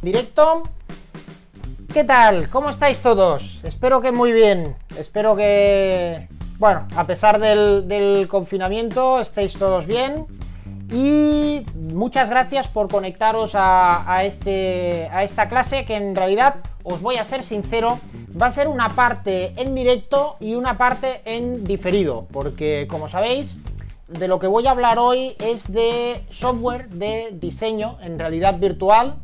Directo. ¿Qué tal? ¿Cómo estáis todos? Espero que muy bien. Espero que, bueno, a pesar del, confinamiento, estéis todos bien. Y muchas gracias por conectaros a, este, a esta clase que en realidad, os voy a ser sincero, va a ser una parte en directo y una parte en diferido. Porque como sabéis, de lo que voy a hablar hoy es de software de diseño en realidad virtual.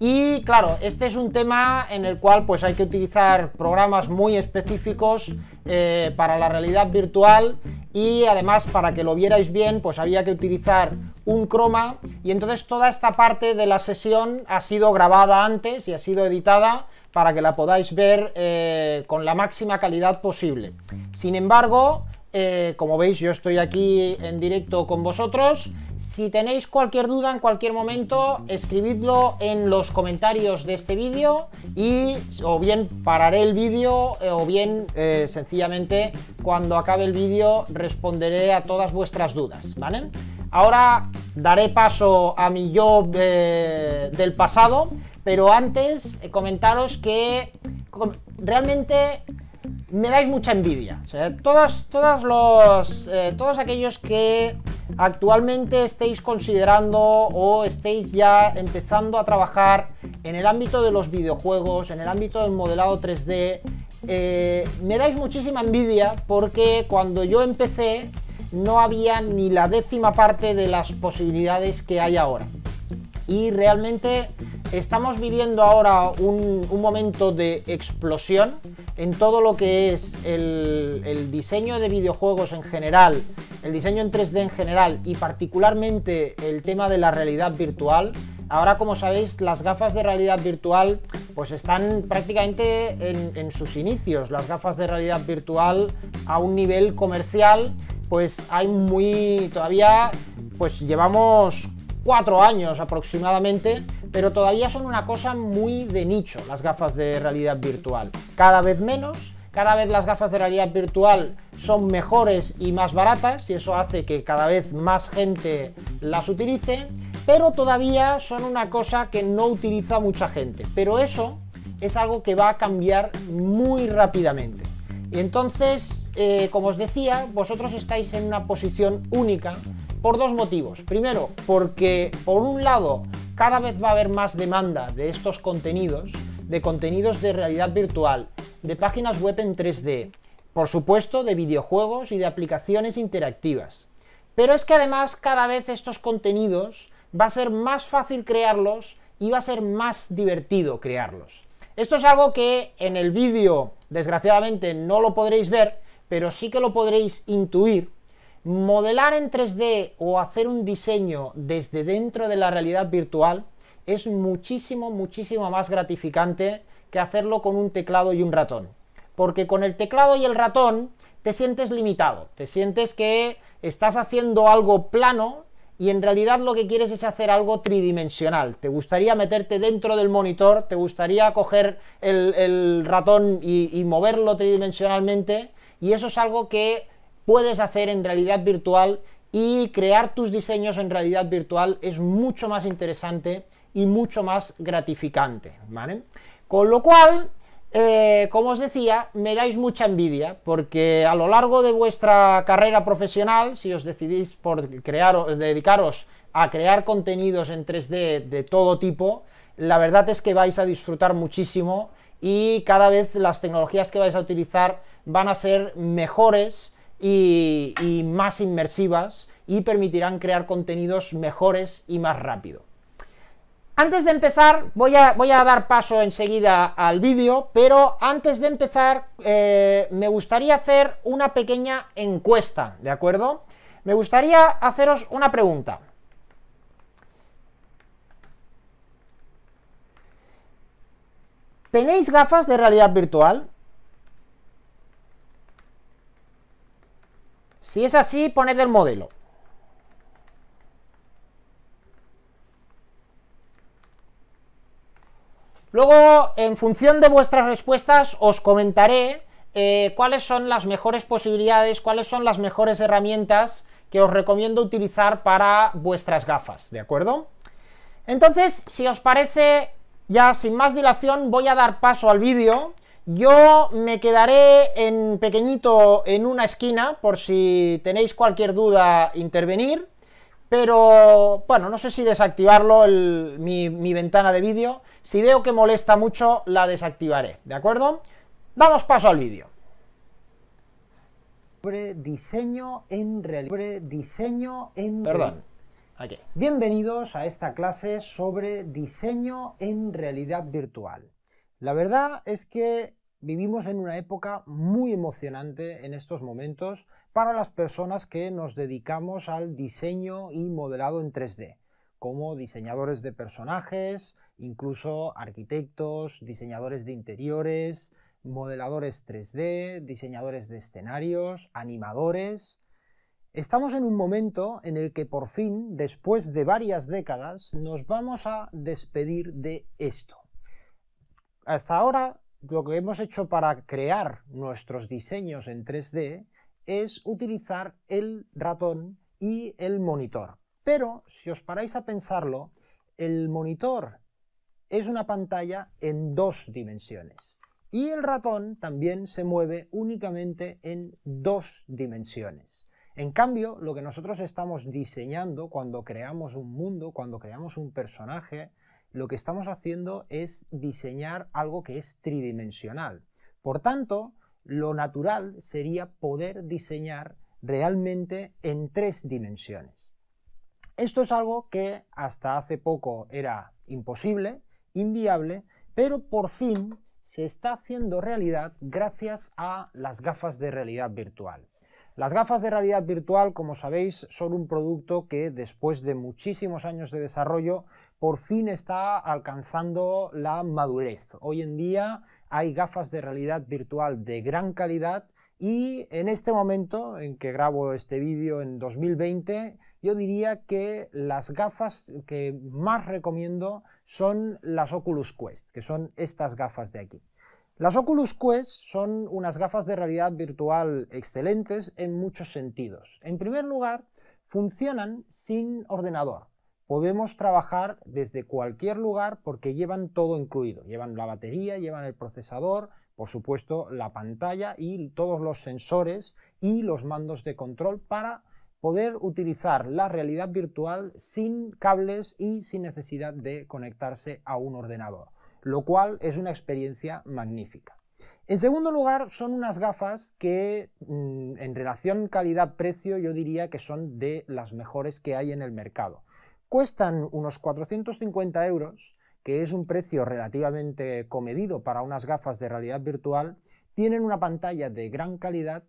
Y claro, este es un tema en el cual pues hay que utilizar programas muy específicos eh, para la realidad virtual y además para que lo vierais bien pues había que utilizar un croma y entonces toda esta parte de la sesión ha sido grabada antes y ha sido editada para que la podáis ver eh, con la máxima calidad posible. Sin embargo, eh, como veis, yo estoy aquí en directo con vosotros. Si tenéis cualquier duda en cualquier momento, escribidlo en los comentarios de este vídeo y o bien pararé el vídeo eh, o bien eh, sencillamente cuando acabe el vídeo responderé a todas vuestras dudas, ¿vale? Ahora daré paso a mi yo del pasado, pero antes comentaros que realmente me dais mucha envidia. los, eh, todos aquellos que actualmente estéis considerando o estéis ya empezando a trabajar en el ámbito de los videojuegos, en el ámbito del modelado 3D, eh, me dais muchísima envidia porque cuando yo empecé no había ni la décima parte de las posibilidades que hay ahora. Y realmente estamos viviendo ahora un momento de explosión en todo lo que es el, diseño de videojuegos en general, el diseño en 3D en general y particularmente el tema de la realidad virtual. Ahora, como sabéis, las gafas de realidad virtual pues están prácticamente en, en sus inicios. Las gafas de realidad virtual a un nivel comercial, pues hay muy... todavía pues llevamos cuatro años aproximadamente, pero todavía son una cosa muy de nicho las gafas de realidad virtual. Cada vez menos, cada vez las gafas de realidad virtual son mejores y más baratas y eso hace que cada vez más gente las utilice, pero todavía son una cosa que no utiliza mucha gente. Pero eso es algo que va a cambiar muy rápidamente. Y entonces, eh, como os decía, vosotros estáis en una posición única por dos motivos. Primero, porque por un lado cada vez va a haber más demanda de estos contenidos, de contenidos de realidad virtual, de páginas web en 3D, por supuesto de videojuegos y de aplicaciones interactivas. Pero es que además cada vez estos contenidos va a ser más fácil crearlos y va a ser más divertido crearlos. Esto es algo que en el vídeo desgraciadamente no lo podréis ver, pero sí que lo podréis intuir Modelar en 3D o hacer un diseño desde dentro de la realidad virtual es muchísimo, muchísimo más gratificante que hacerlo con un teclado y un ratón. Porque con el teclado y el ratón te sientes limitado, te sientes que estás haciendo algo plano y en realidad lo que quieres es hacer algo tridimensional. Te gustaría meterte dentro del monitor, te gustaría coger el, ratón y moverlo tridimensionalmente y eso es algo que puedes hacer en realidad virtual y crear tus diseños en realidad virtual es mucho más interesante y mucho más gratificante, ¿vale? Con lo cual, eh, como os decía, me dais mucha envidia, porque a lo largo de vuestra carrera profesional, si os decidís por crear, dedicaros a crear contenidos en 3D de todo tipo, la verdad es que vais a disfrutar muchísimo y cada vez las tecnologías que vais a utilizar van a ser mejores y, más inmersivas y permitirán crear contenidos mejores y más rápido. Antes de empezar, voy a, dar paso enseguida al vídeo, pero antes de empezar eh, me gustaría hacer una pequeña encuesta, ¿de acuerdo? Me gustaría haceros una pregunta. ¿Tenéis gafas de realidad virtual? Si es así, poned el modelo. Luego, en función de vuestras respuestas, os comentaré eh, cuáles son las mejores posibilidades, cuáles son las mejores herramientas que os recomiendo utilizar para vuestras gafas, ¿de acuerdo? Entonces, si os parece, ya sin más dilación, voy a dar paso al vídeo yo me quedaré en pequeñito en una esquina por si tenéis cualquier duda intervenir, pero bueno, no sé si desactivarlo mi, ventana de vídeo. Si veo que molesta mucho, la desactivaré, ¿de acuerdo? ¡Vamos paso al vídeo sobre diseño en diseño en Perdón. Bienvenidos a esta clase sobre diseño en realidad virtual. La verdad es que vivimos en una época muy emocionante en estos momentos para las personas que nos dedicamos al diseño y modelado en 3D, como diseñadores de personajes, incluso arquitectos, diseñadores de interiores, modeladores 3D, diseñadores de escenarios, animadores. Estamos en un momento en el que por fin, después de varias décadas, nos vamos a despedir de esto hasta ahora lo que hemos hecho para crear nuestros diseños en 3D es utilizar el ratón y el monitor. Pero, si os paráis a pensarlo, el monitor es una pantalla en dos dimensiones y el ratón también se mueve únicamente en dos dimensiones. En cambio, lo que nosotros estamos diseñando cuando creamos un mundo, cuando creamos un personaje, lo que estamos haciendo es diseñar algo que es tridimensional. Por tanto, lo natural sería poder diseñar realmente en tres dimensiones. Esto es algo que hasta hace poco era imposible, inviable, pero por fin se está haciendo realidad gracias a las gafas de realidad virtual. Las gafas de realidad virtual, como sabéis, son un producto que después de muchísimos años de desarrollo por fin está alcanzando la madurez. Hoy en día hay gafas de realidad virtual de gran calidad y en este momento en que grabo este vídeo en 2020, yo diría que las gafas que más recomiendo son las Oculus Quest, que son estas gafas de aquí. Las Oculus Quest son unas gafas de realidad virtual excelentes en muchos sentidos. En primer lugar, funcionan sin ordenador podemos trabajar desde cualquier lugar porque llevan todo incluido. Llevan la batería, llevan el procesador, por supuesto la pantalla y todos los sensores y los mandos de control para poder utilizar la realidad virtual sin cables y sin necesidad de conectarse a un ordenador, lo cual es una experiencia magnífica. En segundo lugar, son unas gafas que mm, en relación calidad-precio yo diría que son de las mejores que hay en el mercado. Cuestan unos 450 euros, que es un precio relativamente comedido para unas gafas de realidad virtual. Tienen una pantalla de gran calidad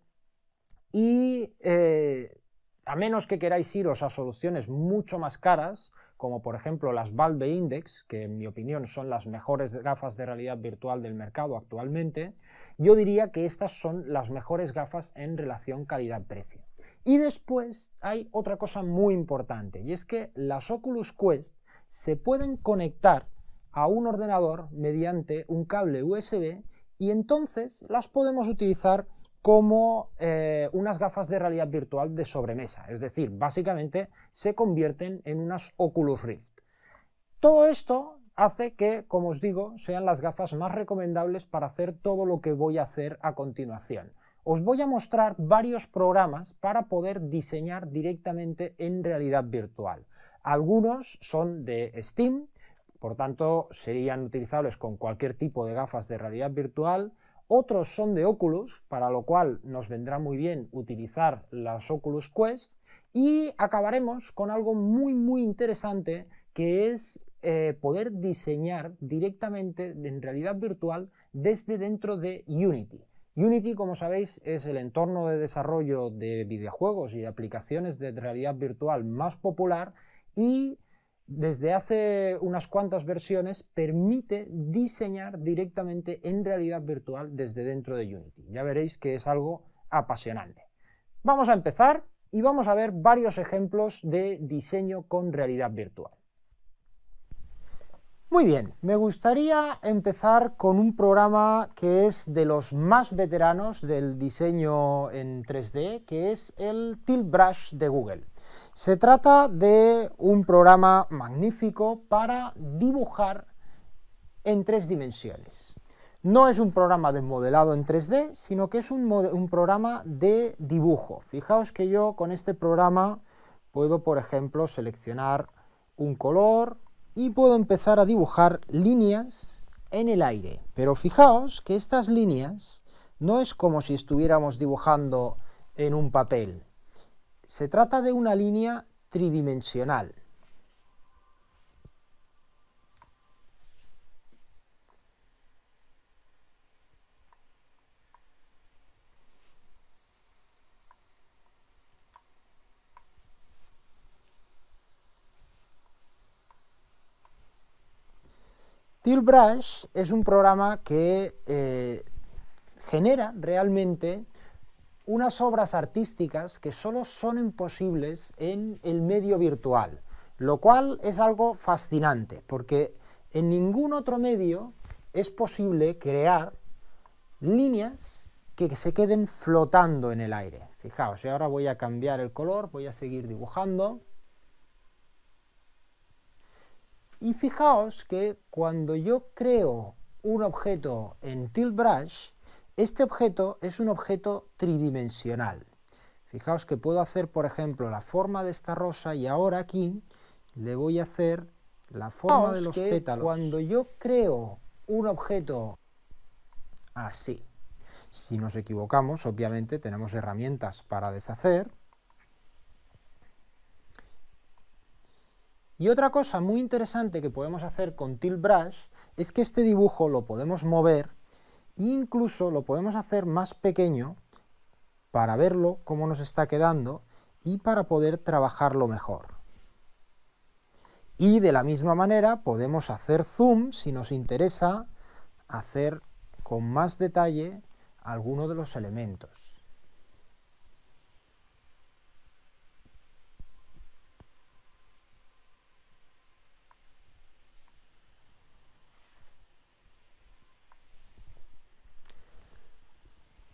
y eh, a menos que queráis iros a soluciones mucho más caras, como por ejemplo las Valve Index, que en mi opinión son las mejores gafas de realidad virtual del mercado actualmente, yo diría que estas son las mejores gafas en relación calidad-precio. Y después hay otra cosa muy importante, y es que las Oculus Quest se pueden conectar a un ordenador mediante un cable USB y entonces las podemos utilizar como eh, unas gafas de realidad virtual de sobremesa. Es decir, básicamente se convierten en unas Oculus Rift. Todo esto hace que, como os digo, sean las gafas más recomendables para hacer todo lo que voy a hacer a continuación os voy a mostrar varios programas para poder diseñar directamente en realidad virtual. Algunos son de Steam, por tanto serían utilizables con cualquier tipo de gafas de realidad virtual, otros son de Oculus, para lo cual nos vendrá muy bien utilizar las Oculus Quest, y acabaremos con algo muy muy interesante que es eh, poder diseñar directamente en realidad virtual desde dentro de Unity. Unity, como sabéis, es el entorno de desarrollo de videojuegos y aplicaciones de realidad virtual más popular y desde hace unas cuantas versiones permite diseñar directamente en realidad virtual desde dentro de Unity. Ya veréis que es algo apasionante. Vamos a empezar y vamos a ver varios ejemplos de diseño con realidad virtual. Muy bien, me gustaría empezar con un programa que es de los más veteranos del diseño en 3D, que es el Tilt Brush de Google. Se trata de un programa magnífico para dibujar en tres dimensiones. No es un programa de modelado en 3D, sino que es un, un programa de dibujo. Fijaos que yo con este programa puedo, por ejemplo, seleccionar un color, y puedo empezar a dibujar líneas en el aire. Pero fijaos que estas líneas no es como si estuviéramos dibujando en un papel. Se trata de una línea tridimensional. Brush es un programa que eh, genera realmente unas obras artísticas que solo son imposibles en el medio virtual, lo cual es algo fascinante, porque en ningún otro medio es posible crear líneas que se queden flotando en el aire. Fijaos, y ahora voy a cambiar el color, voy a seguir dibujando. Y fijaos que cuando yo creo un objeto en Brush, este objeto es un objeto tridimensional. Fijaos que puedo hacer, por ejemplo, la forma de esta rosa y ahora aquí le voy a hacer la forma de los pétalos. Cuando yo creo un objeto así, si nos equivocamos, obviamente tenemos herramientas para deshacer, Y otra cosa muy interesante que podemos hacer con Tilt Brush es que este dibujo lo podemos mover e incluso lo podemos hacer más pequeño para verlo cómo nos está quedando y para poder trabajarlo mejor. Y de la misma manera podemos hacer zoom si nos interesa hacer con más detalle alguno de los elementos.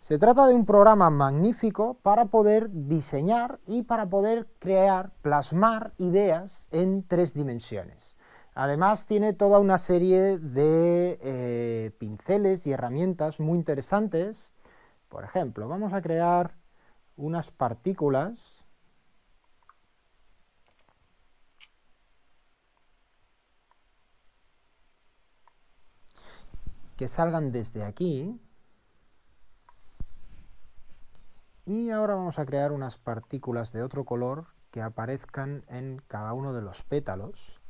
Se trata de un programa magnífico para poder diseñar y para poder crear, plasmar ideas en tres dimensiones. Además tiene toda una serie de eh, pinceles y herramientas muy interesantes. Por ejemplo, vamos a crear unas partículas que salgan desde aquí Y ahora vamos a crear unas partículas de otro color que aparezcan en cada uno de los pétalos.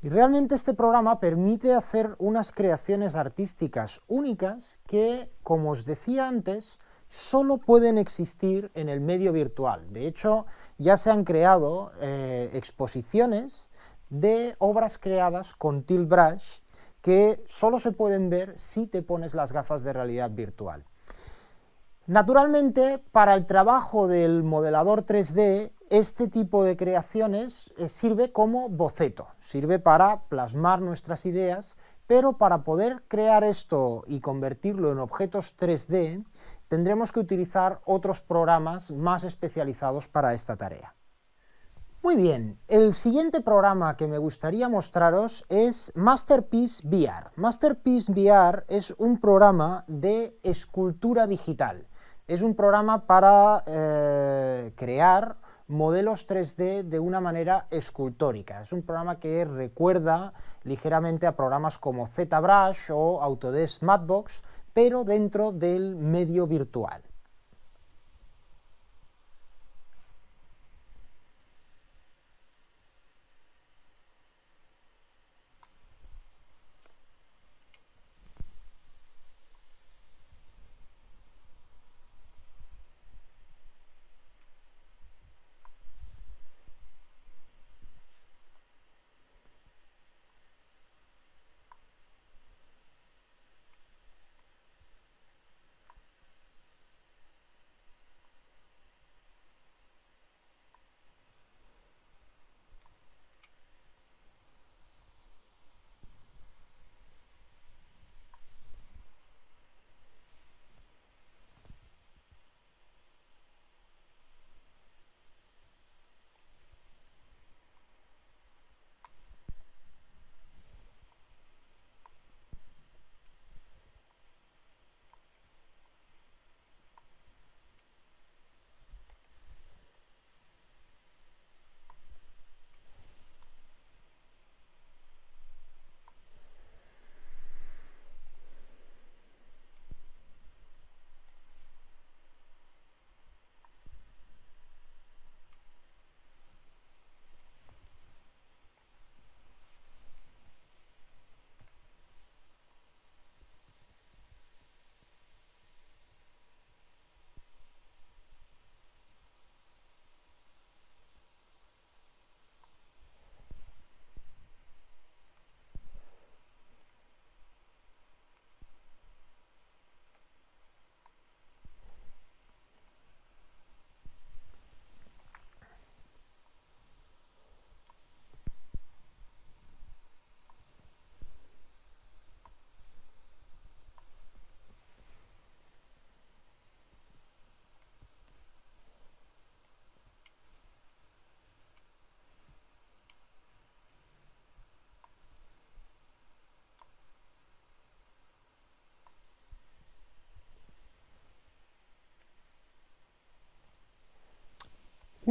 Y realmente este programa permite hacer unas creaciones artísticas únicas que, como os decía antes, solo pueden existir en el medio virtual. De hecho, ya se han creado eh, exposiciones de obras creadas con Tilt Brush que solo se pueden ver si te pones las gafas de realidad virtual. Naturalmente, para el trabajo del modelador 3D, este tipo de creaciones eh, sirve como boceto, sirve para plasmar nuestras ideas, pero para poder crear esto y convertirlo en objetos 3D, tendremos que utilizar otros programas más especializados para esta tarea. Muy bien, el siguiente programa que me gustaría mostraros es Masterpiece VR. Masterpiece VR es un programa de escultura digital. Es un programa para eh, crear modelos 3D de una manera escultórica. Es un programa que recuerda ligeramente a programas como ZBrush o Autodesk Matbox, pero dentro del medio virtual.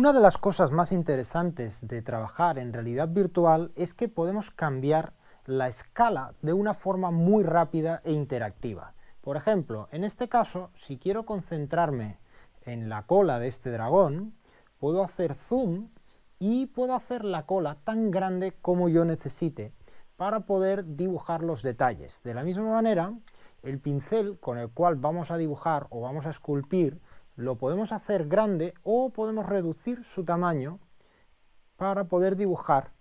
Una de las cosas más interesantes de trabajar en realidad virtual es que podemos cambiar la escala de una forma muy rápida e interactiva. Por ejemplo, en este caso, si quiero concentrarme en la cola de este dragón, puedo hacer zoom y puedo hacer la cola tan grande como yo necesite para poder dibujar los detalles. De la misma manera, el pincel con el cual vamos a dibujar o vamos a esculpir lo podemos hacer grande o podemos reducir su tamaño para poder dibujar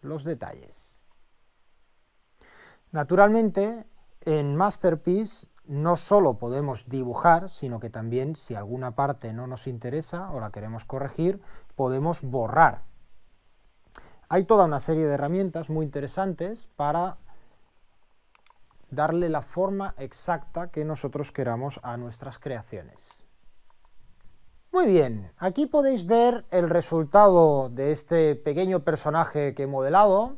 los detalles. Naturalmente, en Masterpiece no solo podemos dibujar, sino que también si alguna parte no nos interesa o la queremos corregir, podemos borrar. Hay toda una serie de herramientas muy interesantes para darle la forma exacta que nosotros queramos a nuestras creaciones. Muy bien, aquí podéis ver el resultado de este pequeño personaje que he modelado.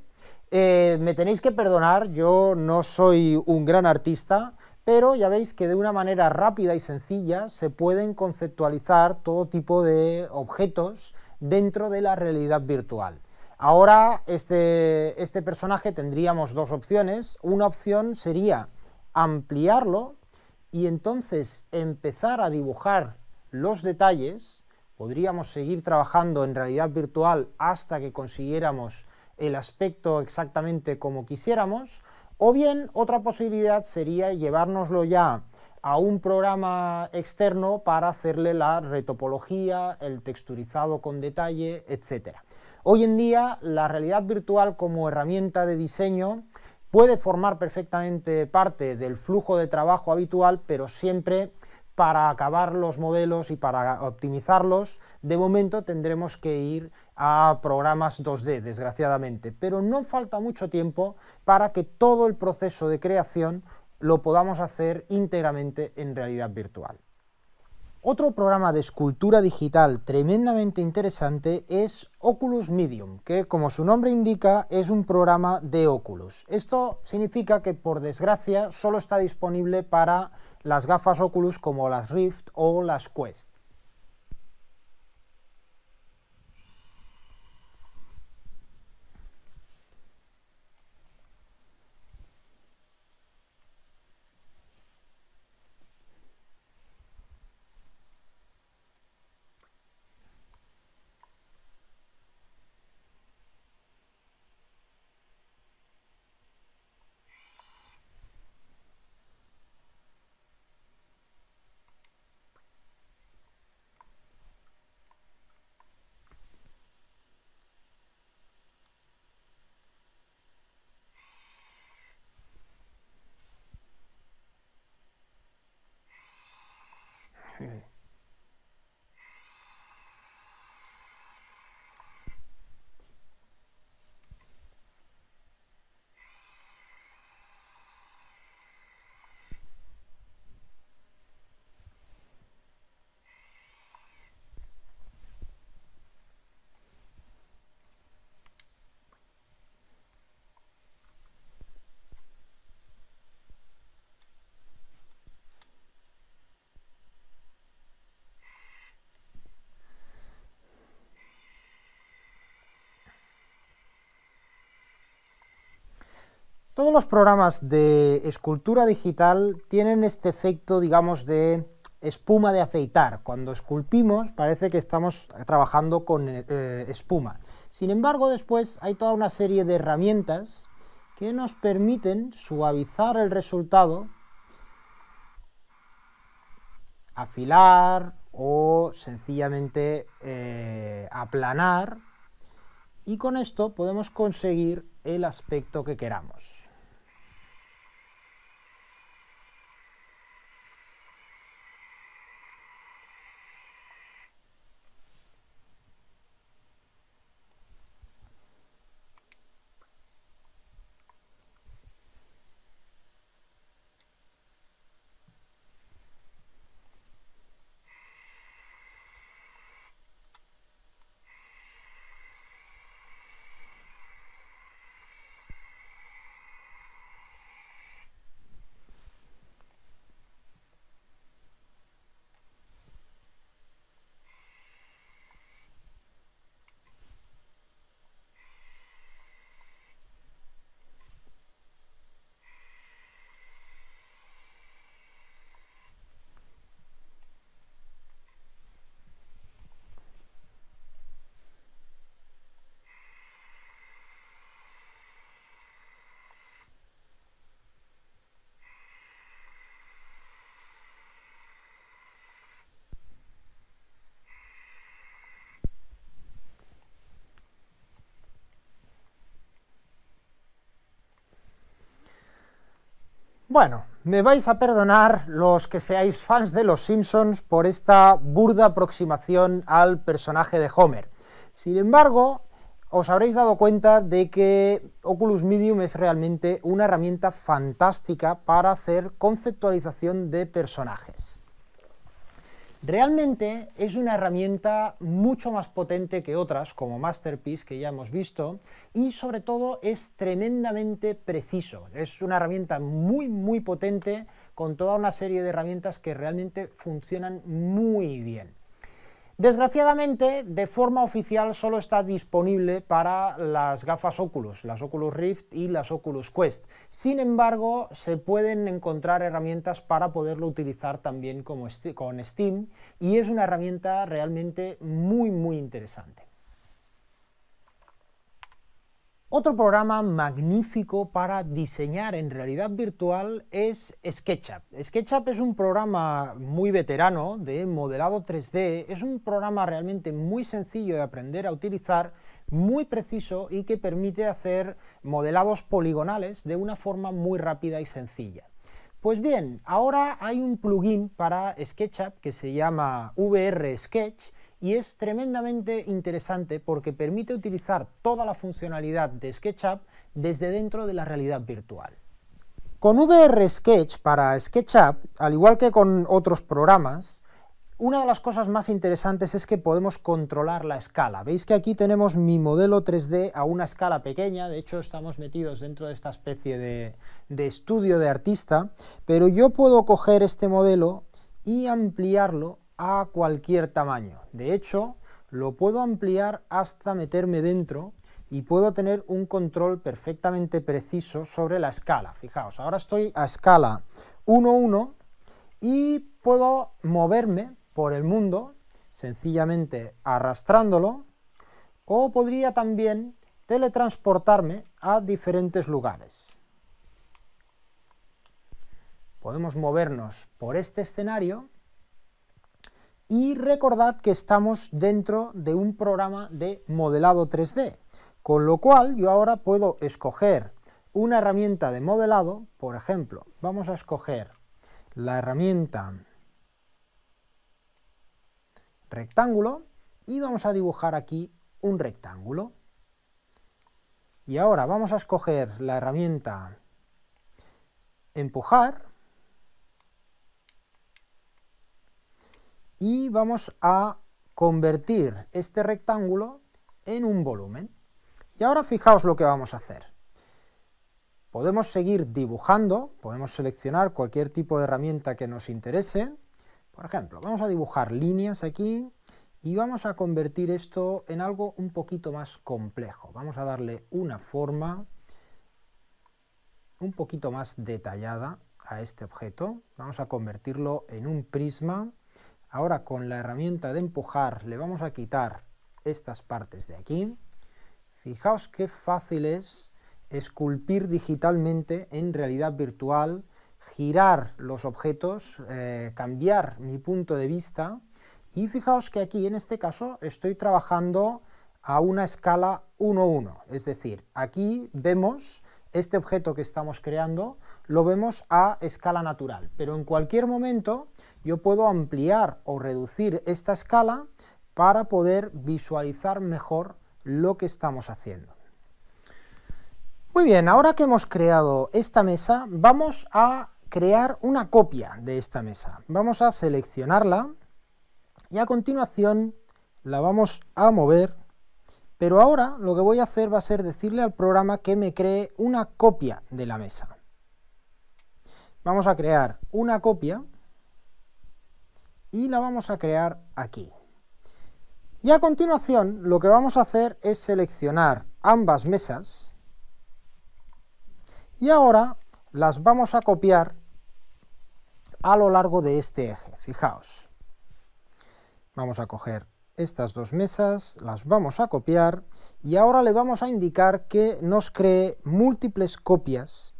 Eh, me tenéis que perdonar, yo no soy un gran artista, pero ya veis que de una manera rápida y sencilla se pueden conceptualizar todo tipo de objetos dentro de la realidad virtual. Ahora este, este, personaje tendríamos dos opciones. Una opción sería ampliarlo y entonces empezar a dibujar los detalles. Podríamos seguir trabajando en realidad virtual hasta que consiguiéramos el aspecto exactamente como quisiéramos. O bien otra posibilidad sería llevárnoslo ya a un programa externo para hacerle la retopología, el texturizado con detalle, etcétera. Hoy en día la realidad virtual como herramienta de diseño puede formar perfectamente parte del flujo de trabajo habitual, pero siempre para acabar los modelos y para optimizarlos, de momento tendremos que ir a programas 2D, desgraciadamente. Pero no falta mucho tiempo para que todo el proceso de creación lo podamos hacer íntegramente en realidad virtual. Otro programa de escultura digital tremendamente interesante es Oculus Medium, que como su nombre indica es un programa de Oculus. Esto significa que por desgracia solo está disponible para las gafas Oculus como las Rift o las Quest. Todos los programas de escultura digital tienen este efecto, digamos, de espuma de afeitar. Cuando esculpimos parece que estamos trabajando con eh, espuma. Sin embargo, después hay toda una serie de herramientas que nos permiten suavizar el resultado, afilar o sencillamente eh, aplanar. Y con esto podemos conseguir el aspecto que queramos. Bueno, me vais a perdonar los que seáis fans de Los Simpsons por esta burda aproximación al personaje de Homer. Sin embargo, os habréis dado cuenta de que Oculus Medium es realmente una herramienta fantástica para hacer conceptualización de personajes. Realmente es una herramienta mucho más potente que otras, como Masterpiece, que ya hemos visto, y sobre todo es tremendamente preciso. Es una herramienta muy, muy potente con toda una serie de herramientas que realmente funcionan muy bien. Desgraciadamente, de forma oficial solo está disponible para las gafas Oculus, las Oculus Rift y las Oculus Quest. Sin embargo, se pueden encontrar herramientas para poderlo utilizar también con Steam y es una herramienta realmente muy muy interesante. Otro programa magnífico para diseñar en realidad virtual es SketchUp. SketchUp es un programa muy veterano de modelado 3D, es un programa realmente muy sencillo de aprender a utilizar, muy preciso y que permite hacer modelados poligonales de una forma muy rápida y sencilla. Pues bien, ahora hay un plugin para SketchUp que se llama VR Sketch y es tremendamente interesante porque permite utilizar toda la funcionalidad de SketchUp desde dentro de la realidad virtual. Con VR Sketch para SketchUp, al igual que con otros programas, una de las cosas más interesantes es que podemos controlar la escala. Veis que aquí tenemos mi modelo 3D a una escala pequeña, de hecho estamos metidos dentro de esta especie de, estudio de artista, pero yo puedo coger este modelo y ampliarlo a cualquier tamaño. De hecho, lo puedo ampliar hasta meterme dentro y puedo tener un control perfectamente preciso sobre la escala. Fijaos, ahora estoy a escala 1.1 y puedo moverme por el mundo sencillamente arrastrándolo o podría también teletransportarme a diferentes lugares. Podemos movernos por este escenario y recordad que estamos dentro de un programa de modelado 3D, con lo cual yo ahora puedo escoger una herramienta de modelado, por ejemplo, vamos a escoger la herramienta rectángulo y vamos a dibujar aquí un rectángulo. Y ahora vamos a escoger la herramienta empujar y vamos a convertir este rectángulo en un volumen. Y ahora fijaos lo que vamos a hacer. Podemos seguir dibujando, podemos seleccionar cualquier tipo de herramienta que nos interese. Por ejemplo, vamos a dibujar líneas aquí y vamos a convertir esto en algo un poquito más complejo. Vamos a darle una forma un poquito más detallada a este objeto. Vamos a convertirlo en un prisma Ahora con la herramienta de empujar le vamos a quitar estas partes de aquí. Fijaos qué fácil es esculpir digitalmente en realidad virtual, girar los objetos, eh, cambiar mi punto de vista. Y fijaos que aquí en este caso estoy trabajando a una escala 1-1, es decir, aquí vemos este objeto que estamos creando, lo vemos a escala natural, pero en cualquier momento yo puedo ampliar o reducir esta escala para poder visualizar mejor lo que estamos haciendo. Muy bien, ahora que hemos creado esta mesa, vamos a crear una copia de esta mesa. Vamos a seleccionarla y a continuación la vamos a mover, pero ahora lo que voy a hacer va a ser decirle al programa que me cree una copia de la mesa. Vamos a crear una copia y la vamos a crear aquí. Y a continuación lo que vamos a hacer es seleccionar ambas mesas y ahora las vamos a copiar a lo largo de este eje, fijaos. Vamos a coger estas dos mesas, las vamos a copiar y ahora le vamos a indicar que nos cree múltiples copias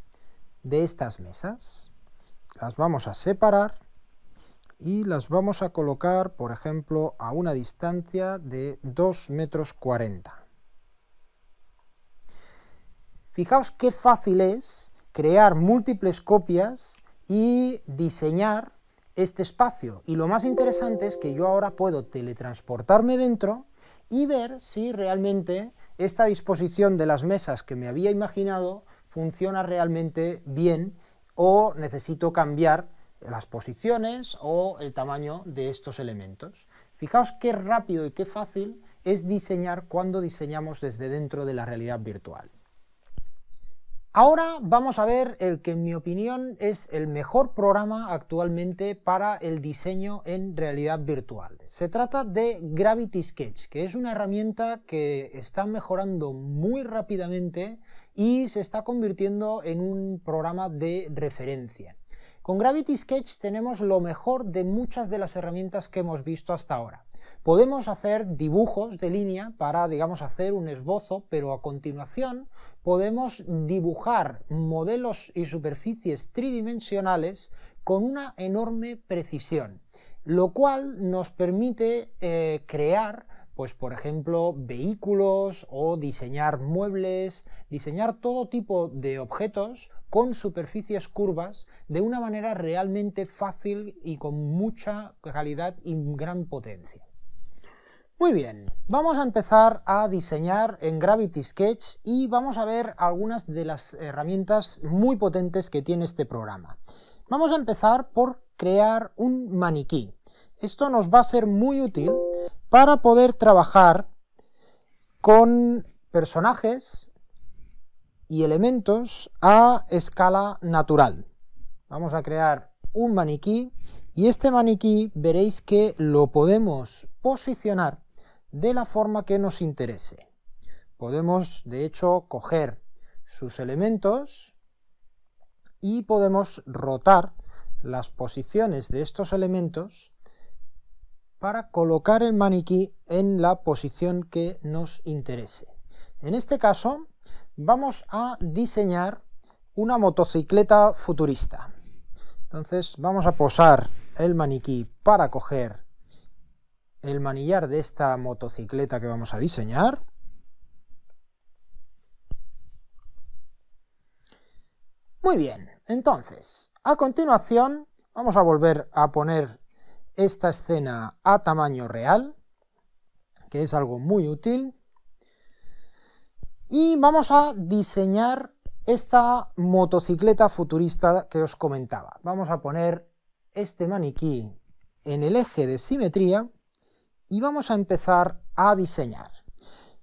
de estas mesas. Las vamos a separar y las vamos a colocar, por ejemplo, a una distancia de 2 metros 40. Fijaos qué fácil es crear múltiples copias y diseñar este espacio. Y lo más interesante es que yo ahora puedo teletransportarme dentro y ver si realmente esta disposición de las mesas que me había imaginado funciona realmente bien o necesito cambiar las posiciones o el tamaño de estos elementos. Fijaos qué rápido y qué fácil es diseñar cuando diseñamos desde dentro de la realidad virtual. Ahora vamos a ver el que en mi opinión es el mejor programa actualmente para el diseño en realidad virtual. Se trata de Gravity Sketch, que es una herramienta que está mejorando muy rápidamente y se está convirtiendo en un programa de referencia. Con Gravity Sketch tenemos lo mejor de muchas de las herramientas que hemos visto hasta ahora. Podemos hacer dibujos de línea para, digamos, hacer un esbozo, pero a continuación podemos dibujar modelos y superficies tridimensionales con una enorme precisión, lo cual nos permite eh, crear pues por ejemplo vehículos o diseñar muebles, diseñar todo tipo de objetos con superficies curvas de una manera realmente fácil y con mucha calidad y gran potencia. Muy bien, vamos a empezar a diseñar en Gravity Sketch y vamos a ver algunas de las herramientas muy potentes que tiene este programa. Vamos a empezar por crear un maniquí. Esto nos va a ser muy útil para poder trabajar con personajes y elementos a escala natural. Vamos a crear un maniquí y este maniquí veréis que lo podemos posicionar de la forma que nos interese. Podemos, de hecho, coger sus elementos y podemos rotar las posiciones de estos elementos para colocar el maniquí en la posición que nos interese. En este caso, vamos a diseñar una motocicleta futurista. Entonces vamos a posar el maniquí para coger el manillar de esta motocicleta que vamos a diseñar. Muy bien, entonces, a continuación vamos a volver a poner esta escena a tamaño real, que es algo muy útil. Y vamos a diseñar esta motocicleta futurista que os comentaba. Vamos a poner este maniquí en el eje de simetría y vamos a empezar a diseñar.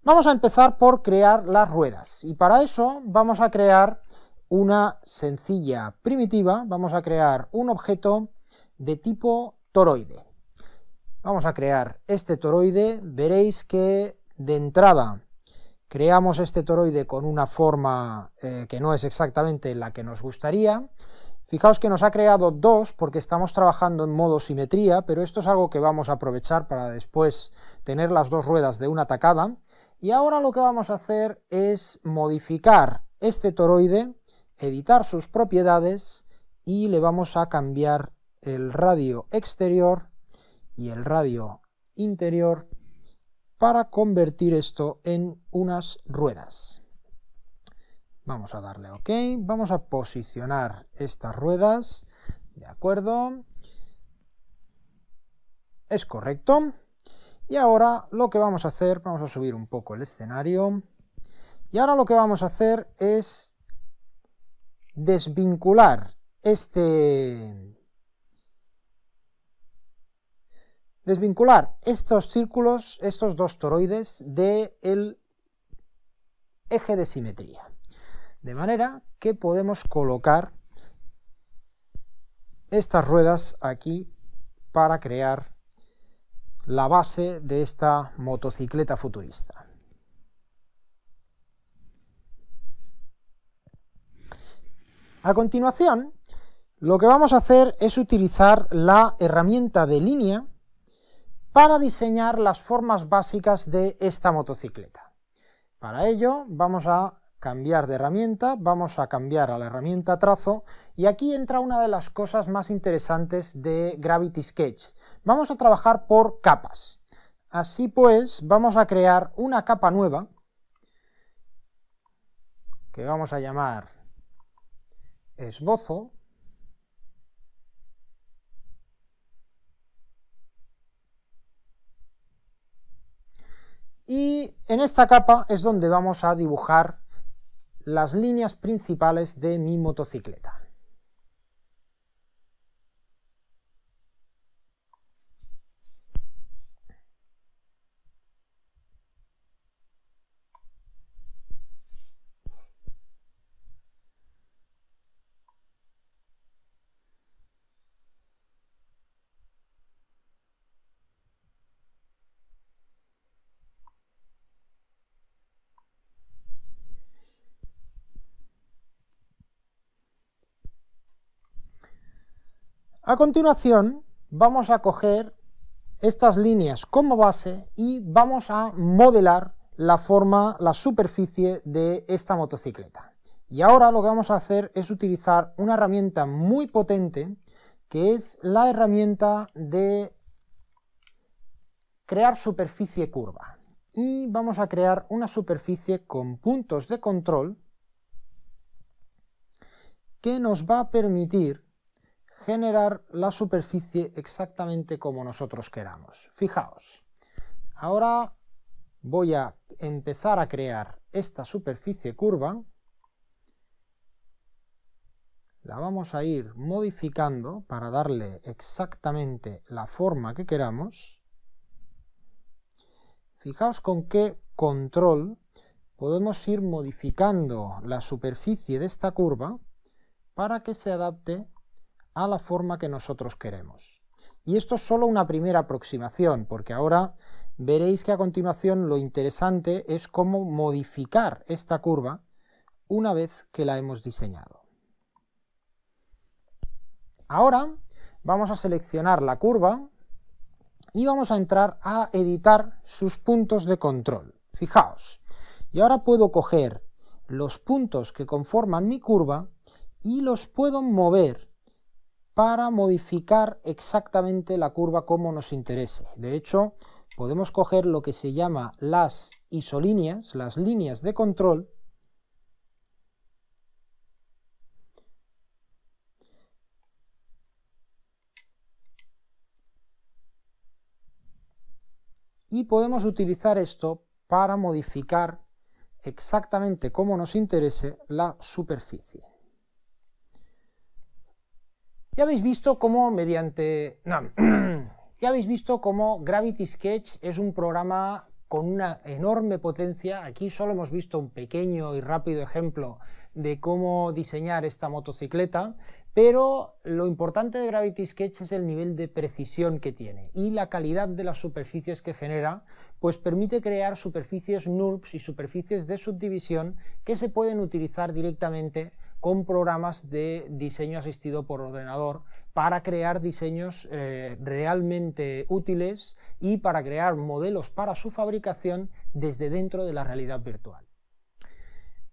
Vamos a empezar por crear las ruedas y para eso vamos a crear una sencilla primitiva, vamos a crear un objeto de tipo toroide. Vamos a crear este toroide, veréis que de entrada creamos este toroide con una forma eh, que no es exactamente la que nos gustaría. Fijaos que nos ha creado dos porque estamos trabajando en modo simetría, pero esto es algo que vamos a aprovechar para después tener las dos ruedas de una tacada. Y ahora lo que vamos a hacer es modificar este toroide, editar sus propiedades y le vamos a cambiar el radio exterior y el radio interior para convertir esto en unas ruedas. Vamos a darle OK, vamos a posicionar estas ruedas, ¿de acuerdo? Es correcto. Y ahora lo que vamos a hacer, vamos a subir un poco el escenario, y ahora lo que vamos a hacer es desvincular este, desvincular estos círculos, estos dos toroides, del eje de simetría. De manera que podemos colocar estas ruedas aquí para crear la base de esta motocicleta futurista. A continuación, lo que vamos a hacer es utilizar la herramienta de línea para diseñar las formas básicas de esta motocicleta. Para ello vamos a cambiar de herramienta, vamos a cambiar a la herramienta trazo y aquí entra una de las cosas más interesantes de Gravity Sketch. Vamos a trabajar por capas. Así pues, vamos a crear una capa nueva que vamos a llamar esbozo Y en esta capa es donde vamos a dibujar las líneas principales de mi motocicleta. A continuación, vamos a coger estas líneas como base y vamos a modelar la forma, la superficie de esta motocicleta. Y ahora lo que vamos a hacer es utilizar una herramienta muy potente que es la herramienta de crear superficie curva. Y vamos a crear una superficie con puntos de control que nos va a permitir generar la superficie exactamente como nosotros queramos. Fijaos, ahora voy a empezar a crear esta superficie curva, la vamos a ir modificando para darle exactamente la forma que queramos. Fijaos con qué control podemos ir modificando la superficie de esta curva para que se adapte a la forma que nosotros queremos. Y esto es solo una primera aproximación, porque ahora veréis que a continuación lo interesante es cómo modificar esta curva una vez que la hemos diseñado. Ahora vamos a seleccionar la curva y vamos a entrar a editar sus puntos de control. Fijaos, y ahora puedo coger los puntos que conforman mi curva y los puedo mover para modificar exactamente la curva como nos interese. De hecho, podemos coger lo que se llama las isolíneas, las líneas de control, y podemos utilizar esto para modificar exactamente como nos interese la superficie. Ya habéis visto cómo mediante... ya habéis visto cómo Gravity Sketch es un programa con una enorme potencia. Aquí solo hemos visto un pequeño y rápido ejemplo de cómo diseñar esta motocicleta, pero lo importante de Gravity Sketch es el nivel de precisión que tiene y la calidad de las superficies que genera, pues permite crear superficies NURBS y superficies de subdivisión que se pueden utilizar directamente con programas de diseño asistido por ordenador para crear diseños eh, realmente útiles y para crear modelos para su fabricación desde dentro de la realidad virtual.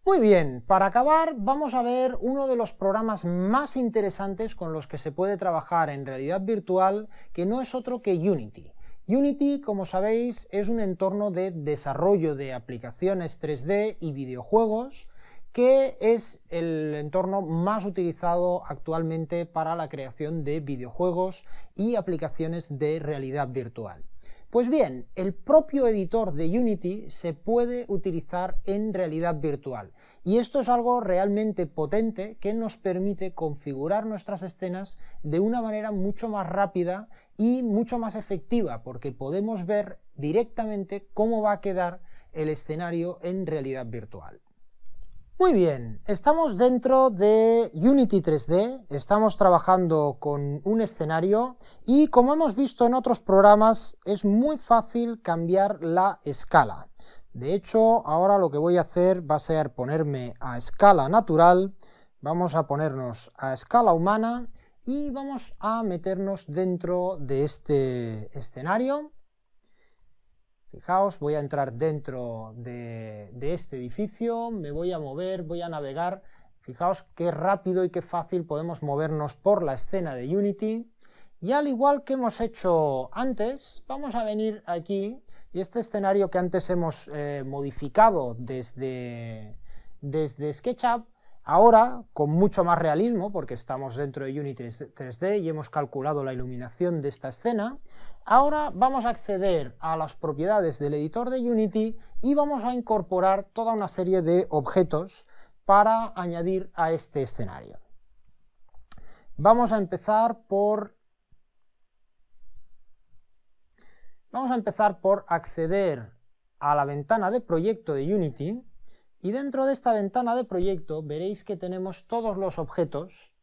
Muy bien, para acabar vamos a ver uno de los programas más interesantes con los que se puede trabajar en realidad virtual, que no es otro que Unity. Unity, como sabéis, es un entorno de desarrollo de aplicaciones 3D y videojuegos ¿Qué es el entorno más utilizado actualmente para la creación de videojuegos y aplicaciones de realidad virtual? Pues bien, el propio editor de Unity se puede utilizar en realidad virtual y esto es algo realmente potente que nos permite configurar nuestras escenas de una manera mucho más rápida y mucho más efectiva porque podemos ver directamente cómo va a quedar el escenario en realidad virtual. Muy bien, estamos dentro de Unity 3D, estamos trabajando con un escenario y como hemos visto en otros programas es muy fácil cambiar la escala. De hecho, ahora lo que voy a hacer va a ser ponerme a escala natural, vamos a ponernos a escala humana y vamos a meternos dentro de este escenario. Fijaos, voy a entrar dentro de, este edificio, me voy a mover, voy a navegar. Fijaos qué rápido y qué fácil podemos movernos por la escena de Unity. Y al igual que hemos hecho antes, vamos a venir aquí y este escenario que antes hemos eh, modificado desde, desde SketchUp, Ahora, con mucho más realismo, porque estamos dentro de Unity 3D y hemos calculado la iluminación de esta escena, ahora vamos a acceder a las propiedades del editor de Unity y vamos a incorporar toda una serie de objetos para añadir a este escenario. Vamos a empezar por... Vamos a empezar por acceder a la ventana de proyecto de Unity y dentro de esta ventana de proyecto veréis que tenemos todos los objetos.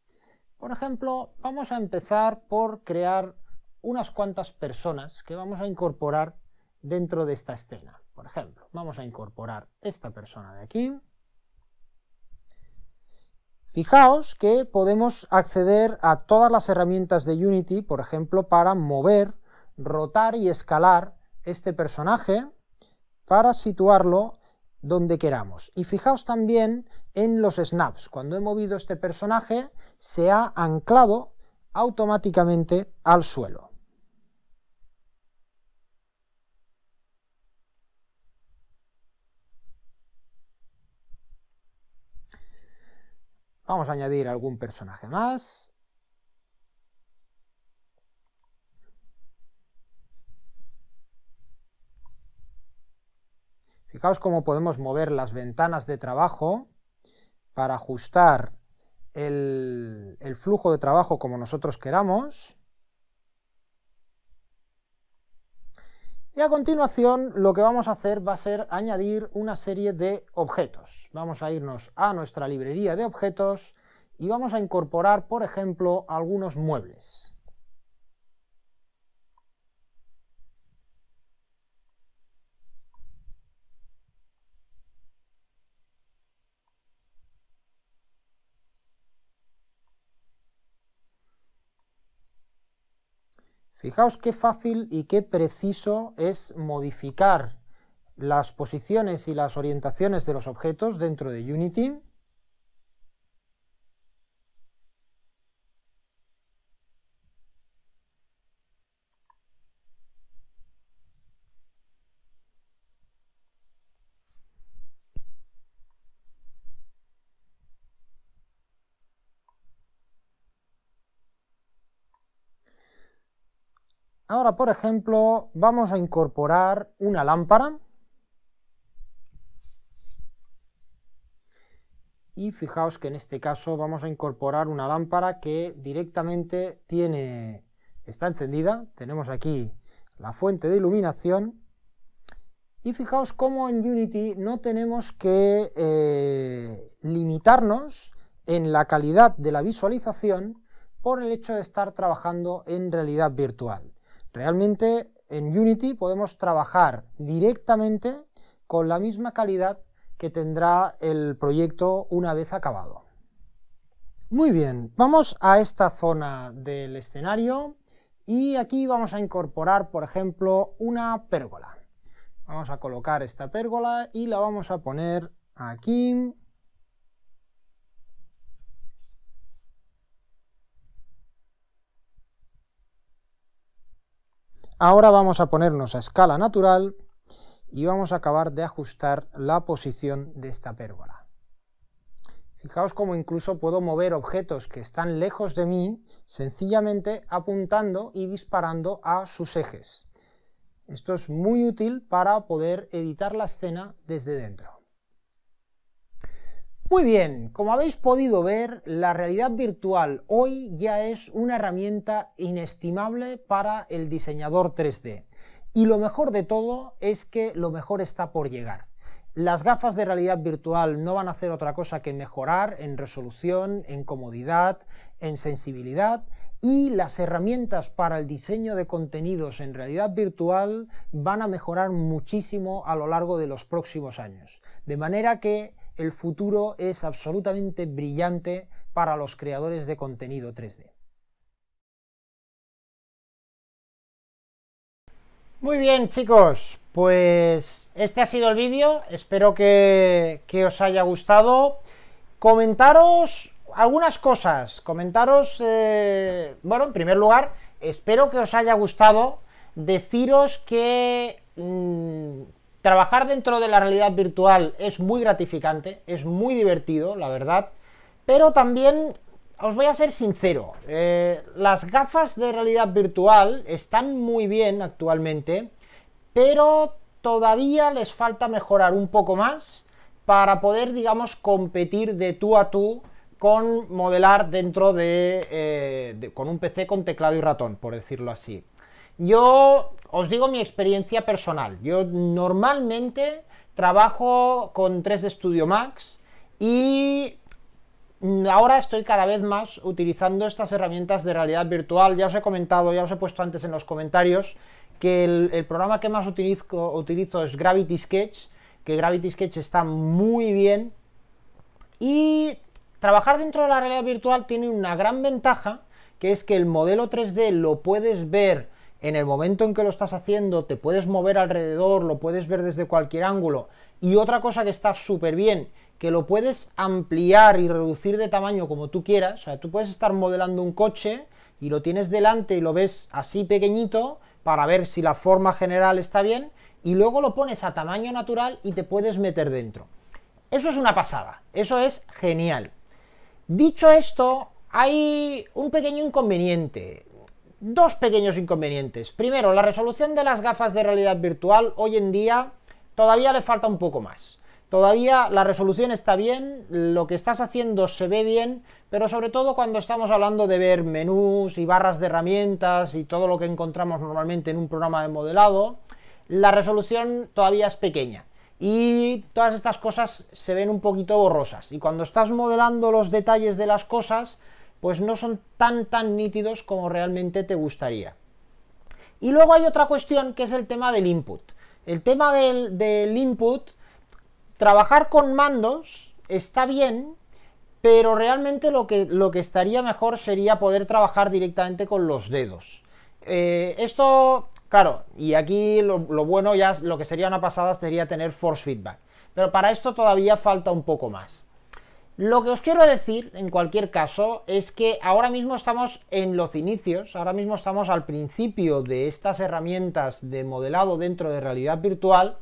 Por ejemplo, vamos a empezar por crear unas cuantas personas que vamos a incorporar dentro de esta escena. Por ejemplo, vamos a incorporar esta persona de aquí. Fijaos que podemos acceder a todas las herramientas de Unity, por ejemplo, para mover, rotar y escalar este personaje para situarlo donde queramos. Y fijaos también en los snaps. Cuando he movido este personaje, se ha anclado automáticamente al suelo. Vamos a añadir algún personaje más. Fijaos cómo podemos mover las ventanas de trabajo para ajustar el, el flujo de trabajo como nosotros queramos. Y a continuación lo que vamos a hacer va a ser añadir una serie de objetos. Vamos a irnos a nuestra librería de objetos y vamos a incorporar, por ejemplo, algunos muebles. Fijaos qué fácil y qué preciso es modificar las posiciones y las orientaciones de los objetos dentro de Unity Ahora, por ejemplo, vamos a incorporar una lámpara. Y fijaos que en este caso vamos a incorporar una lámpara que directamente tiene, está encendida. Tenemos aquí la fuente de iluminación. Y fijaos cómo en Unity no tenemos que eh, limitarnos en la calidad de la visualización por el hecho de estar trabajando en realidad virtual. Realmente en Unity podemos trabajar directamente con la misma calidad que tendrá el proyecto una vez acabado. Muy bien, vamos a esta zona del escenario y aquí vamos a incorporar, por ejemplo, una pérgola. Vamos a colocar esta pérgola y la vamos a poner aquí Ahora vamos a ponernos a escala natural y vamos a acabar de ajustar la posición de esta pérgola. Fijaos cómo incluso puedo mover objetos que están lejos de mí, sencillamente apuntando y disparando a sus ejes. Esto es muy útil para poder editar la escena desde dentro. Muy bien, como habéis podido ver, la realidad virtual hoy ya es una herramienta inestimable para el diseñador 3D. Y lo mejor de todo es que lo mejor está por llegar. Las gafas de realidad virtual no van a hacer otra cosa que mejorar en resolución, en comodidad, en sensibilidad y las herramientas para el diseño de contenidos en realidad virtual van a mejorar muchísimo a lo largo de los próximos años. De manera que el futuro es absolutamente brillante para los creadores de contenido 3D. Muy bien chicos, pues este ha sido el vídeo, espero que, os haya gustado. Comentaros algunas cosas, comentaros, eh, bueno, en primer lugar, espero que os haya gustado, deciros que mm, Trabajar dentro de la realidad virtual es muy gratificante, es muy divertido, la verdad, pero también os voy a ser sincero, eh, las gafas de realidad virtual están muy bien actualmente, pero todavía les falta mejorar un poco más para poder, digamos, competir de tú a tú con modelar dentro de, eh, de con un PC con teclado y ratón, por decirlo así. Yo os digo mi experiencia personal. Yo normalmente trabajo con 3D Studio Max y ahora estoy cada vez más utilizando estas herramientas de realidad virtual. Ya os he comentado, ya os he puesto antes en los comentarios que el, programa que más utilizo, utilizo es Gravity Sketch, que Gravity Sketch está muy bien. Y trabajar dentro de la realidad virtual tiene una gran ventaja, que es que el modelo 3D lo puedes ver en el momento en que lo estás haciendo te puedes mover alrededor, lo puedes ver desde cualquier ángulo. Y otra cosa que está súper bien, que lo puedes ampliar y reducir de tamaño como tú quieras. O sea, tú puedes estar modelando un coche y lo tienes delante y lo ves así pequeñito para ver si la forma general está bien y luego lo pones a tamaño natural y te puedes meter dentro. Eso es una pasada, eso es genial. Dicho esto, hay un pequeño inconveniente dos pequeños inconvenientes. Primero, la resolución de las gafas de realidad virtual hoy en día todavía le falta un poco más. Todavía la resolución está bien, lo que estás haciendo se ve bien, pero sobre todo cuando estamos hablando de ver menús y barras de herramientas y todo lo que encontramos normalmente en un programa de modelado, la resolución todavía es pequeña y todas estas cosas se ven un poquito borrosas. Y cuando estás modelando los detalles de las cosas, pues no son tan tan nítidos como realmente te gustaría. Y luego hay otra cuestión que es el tema del input. El tema del, input, trabajar con mandos está bien, pero realmente lo que, lo que estaría mejor sería poder trabajar directamente con los dedos. Eh, esto, claro, y aquí lo, bueno ya, lo que sería una pasada sería tener force feedback, pero para esto todavía falta un poco más. Lo que os quiero decir, en cualquier caso, es que ahora mismo estamos en los inicios, ahora mismo estamos al principio de estas herramientas de modelado dentro de realidad virtual.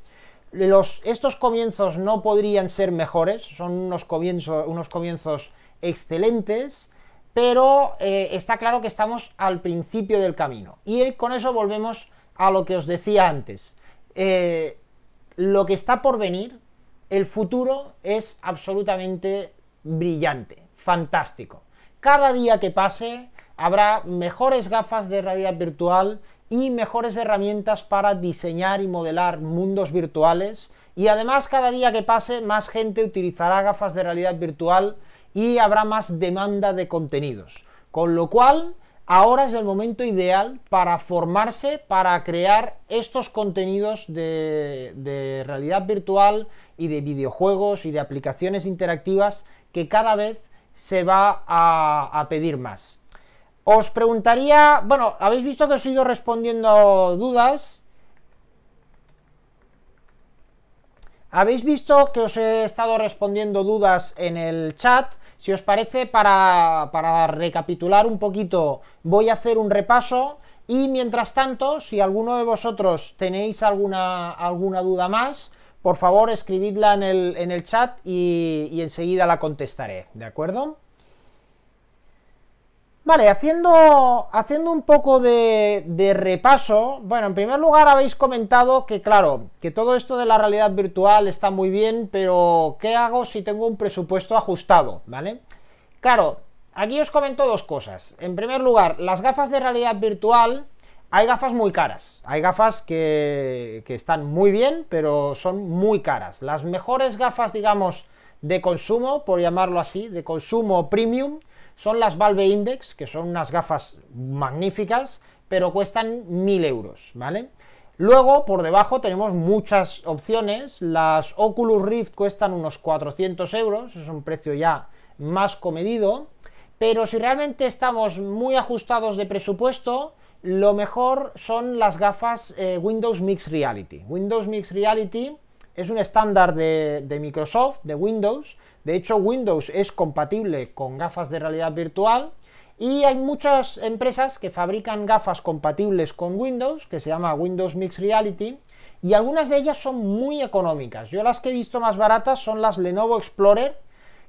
estos comienzos no podrían ser mejores, son unos, unos comienzos excelentes, pero eh, está claro que estamos al principio del camino. Y eh, con eso volvemos a lo que os decía antes. Eh, lo que está por venir, el futuro es absolutamente brillante, fantástico. Cada día que pase habrá mejores gafas de realidad virtual y mejores herramientas para diseñar y modelar mundos virtuales. Y además cada día que pase más gente utilizará gafas de realidad virtual y habrá más demanda de contenidos. Con lo cual, ahora es el momento ideal para formarse, para crear estos contenidos de, realidad virtual y de videojuegos y de aplicaciones interactivas que cada vez se va a, pedir más. Os preguntaría, bueno, habéis visto que os he ido respondiendo dudas. Habéis visto que os he estado respondiendo dudas en el chat. Si os parece, para, para recapitular un poquito, voy a hacer un repaso. Y mientras tanto, si alguno de vosotros tenéis alguna, alguna duda más, por favor escribidla en el, chat y, enseguida la contestaré, ¿de acuerdo? Vale, haciendo, haciendo un poco de, de, repaso, bueno, en primer lugar habéis comentado que, claro, que todo esto de la realidad virtual está muy bien, pero ¿qué hago si tengo un presupuesto ajustado? ¿Vale? Claro, aquí os comento dos cosas. En primer lugar, las gafas de realidad virtual hay gafas muy caras, hay gafas que, están muy bien, pero son muy caras. Las mejores gafas, digamos, de consumo, por llamarlo así, de consumo premium, son las Valve Index, que son unas gafas magníficas, pero cuestan 1000 euros, ¿vale? Luego, por debajo, tenemos muchas opciones. Las Oculus Rift cuestan unos 400 euros, es un precio ya más comedido. Pero si realmente estamos muy ajustados de presupuesto, lo mejor son las gafas eh, Windows Mixed Reality. Windows Mixed Reality es un estándar de, de, Microsoft, de Windows. De hecho, Windows es compatible con gafas de realidad virtual. Y hay muchas empresas que fabrican gafas compatibles con Windows, que se llama Windows Mixed Reality, y algunas de ellas son muy económicas. Yo las que he visto más baratas son las Lenovo Explorer,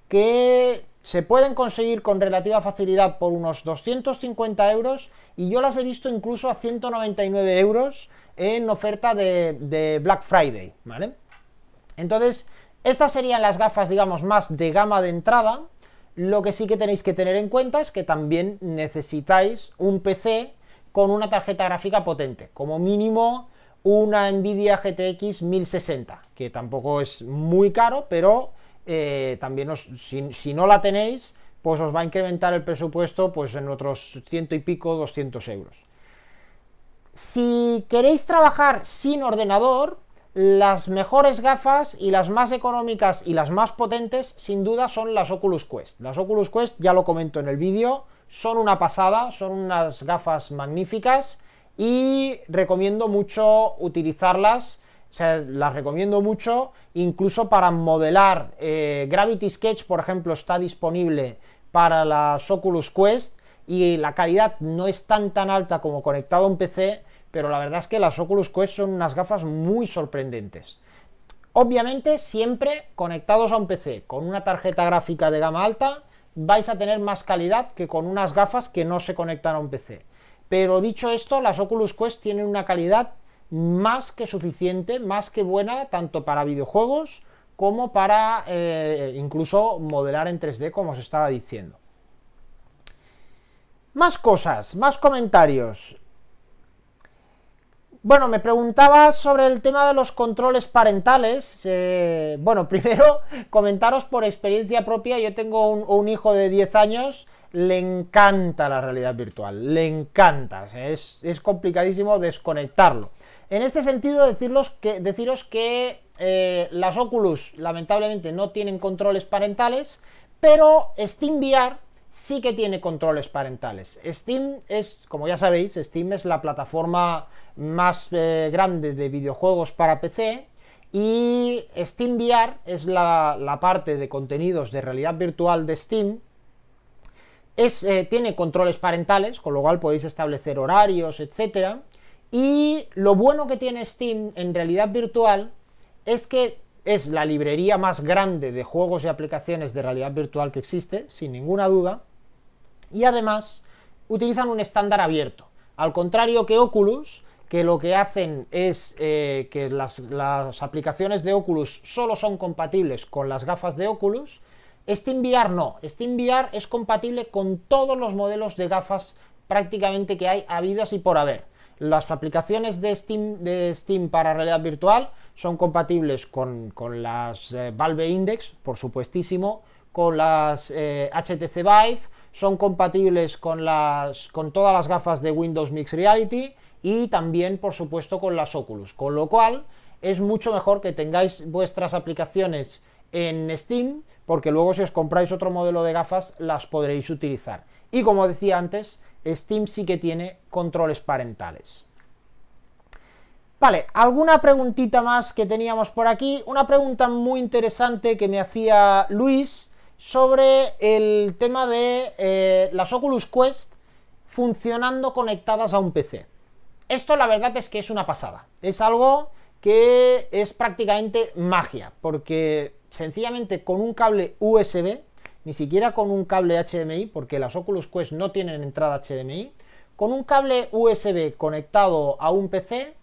que se pueden conseguir con relativa facilidad por unos 250 euros y yo las he visto incluso a 199 euros en oferta de, Black Friday, ¿vale? Entonces, estas serían las gafas, digamos, más de gama de entrada. Lo que sí que tenéis que tener en cuenta es que también necesitáis un PC con una tarjeta gráfica potente, como mínimo una Nvidia GTX 1060, que tampoco es muy caro, pero eh, también si, no la tenéis, pues os va a incrementar el presupuesto pues en otros ciento y pico, 200 euros. Si queréis trabajar sin ordenador, las mejores gafas y las más económicas y las más potentes, sin duda, son las Oculus Quest. Las Oculus Quest, ya lo comento en el vídeo, son una pasada, son unas gafas magníficas y recomiendo mucho utilizarlas. las recomiendo mucho incluso para modelar. Eh, Gravity Sketch, por ejemplo, está disponible para las Oculus Quest y la calidad no es tan tan alta como conectado a un PC, pero la verdad es que las Oculus Quest son unas gafas muy sorprendentes. Obviamente, siempre conectados a un PC, con una tarjeta gráfica de gama alta, vais a tener más calidad que con unas gafas que no se conectan a un PC. Pero dicho esto, las Oculus Quest tienen una calidad más que suficiente, más que buena, tanto para videojuegos como para eh, incluso modelar en 3D, como os estaba diciendo. Más cosas, más comentarios. Bueno, me preguntaba sobre el tema de los controles parentales. Eh, bueno, primero comentaros por experiencia propia. Yo tengo un, hijo de 10 años, le encanta la realidad virtual, le encanta. es complicadísimo desconectarlo. En este sentido, deciros que, eh, las Oculus lamentablemente no tienen controles parentales, pero SteamVR sí que tiene controles parentales. Steam es, como ya sabéis, Steam es la plataforma más eh, grande de videojuegos para PC y SteamVR es la, parte de contenidos de realidad virtual de Steam. Eh, tiene controles parentales, con lo cual podéis establecer horarios, etcétera. Y lo bueno que tiene Steam en realidad virtual es que es la librería más grande de juegos y aplicaciones de realidad virtual que existe, sin ninguna duda. Y además utilizan un estándar abierto. Al contrario que Oculus, que lo que hacen es eh, que las, las, aplicaciones de Oculus solo son compatibles con las gafas de Oculus, SteamVR no. SteamVR es compatible con todos los modelos de gafas prácticamente que hay habidas y por haber. Las aplicaciones de Steam, de Steam para realidad virtual son compatibles con, las eh, Valve Index, por supuestísimo, con las HTC eh, Vive, son compatibles con, con todas las gafas de Windows Mixed Reality y también, por supuesto, con las Oculus. Con lo cual, es mucho mejor que tengáis vuestras aplicaciones en Steam, porque luego si os compráis otro modelo de gafas las podréis utilizar. Y como decía antes, Steam sí que tiene controles parentales. Vale, alguna preguntita más que teníamos por aquí. Una pregunta muy interesante que me hacía Luis sobre el tema de eh, las Oculus Quest funcionando conectadas a un PC. Esto la verdad es que es una pasada. Es algo que es prácticamente magia, porque sencillamente con un cable USB ni siquiera con un cable HDMI, porque las Oculus Quest no tienen entrada HDMI, con un cable USB conectado a un PC,